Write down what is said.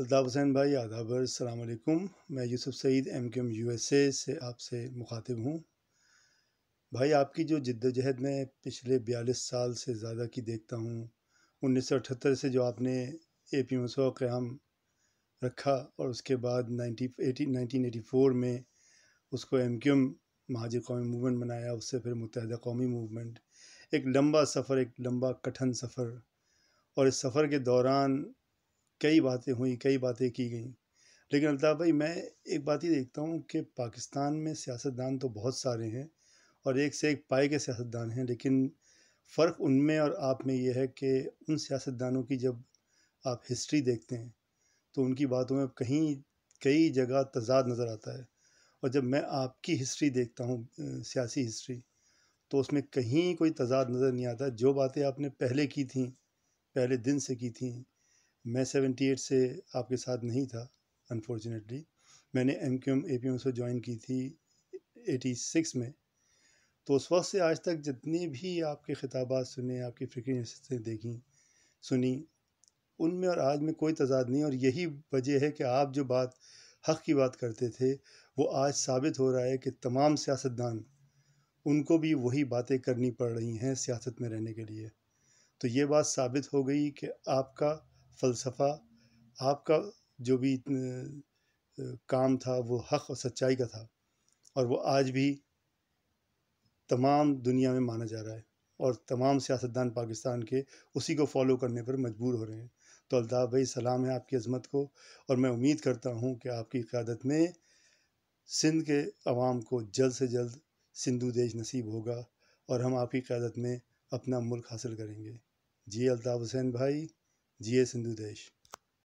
अलताफ़ हुसैन भाई आदाबर अलकुम मैं Yusuf Saeed M Q M U से आपसे मुखातिब हूँ भाई आपकी जो जद्दोजहद में पिछले बयालीस साल से ज़्यादा की देखता हूँ उन्नीस सौ अठहत्तर से जो आपने ए पी मसो क़्याम रखा और उसके बाद ninety eighty nineteen eighty four में उसको एम एम महाजर कौमी मूवमेंट बनाया उससे फिर मुतहद कौमी मूवमेंट एक लंबा सफ़र एक लंबा कठिन सफ़र और इस सफ़र के दौरान कई बातें हुई कई बातें की गई लेकिन अल्ताफ़ भाई मैं एक बात ही देखता हूँ कि पाकिस्तान में सियासतदान तो बहुत सारे हैं और एक से एक पाए के सियासतदान हैं लेकिन फ़र्क उनमें और आप में यह है कि उन सियासतदानों की जब आप हिस्ट्री देखते हैं तो उनकी बातों में कहीं कई जगह तजाद नज़र आता है और जब मैं आपकी हिस्ट्री देखता हूँ सियासी हिस्ट्री तो उसमें कहीं कोई तजाद नज़र नहीं आता जो बातें आपने पहले की थी पहले दिन से की थी मैं 78 से आपके साथ नहीं था अनफॉर्चुनेटली मैंने M Q M A P M से ज्वाइन की थी 86 में तो उस वक्त से आज तक जितने भी आपके खिताब सुने आपकी फ़िक्री नशस्तें देखी सुनी उनमें और आज में कोई तजाद नहीं और यही वजह है कि आप जो बात हक़ की बात करते थे वो आज साबित हो रहा है कि तमाम सियासतदान उनको भी वही बातें करनी पड़ रही हैं सियासत में रहने के लिए तो ये बात साबित हो गई कि आपका फ़लसफ़ा आपका जो भी काम था वो हक़ और सच्चाई का था और वो आज भी तमाम दुनिया में माना जा रहा है और तमाम सियासतदान पाकिस्तान के उसी को फॉलो करने पर मजबूर हो रहे हैं तो अलताफ़ भाई सलाम है आपकी अज़मत को और मैं उम्मीद करता हूँ कि आपकी क़्यादत में सिंध के अवाम को जल्द से जल्द सिंधु देश नसीब होगा और हम आपकी क़्यादत में अपना मुल्क हासिल करेंगे जी अलताफ़ हुसैन भाई GS in de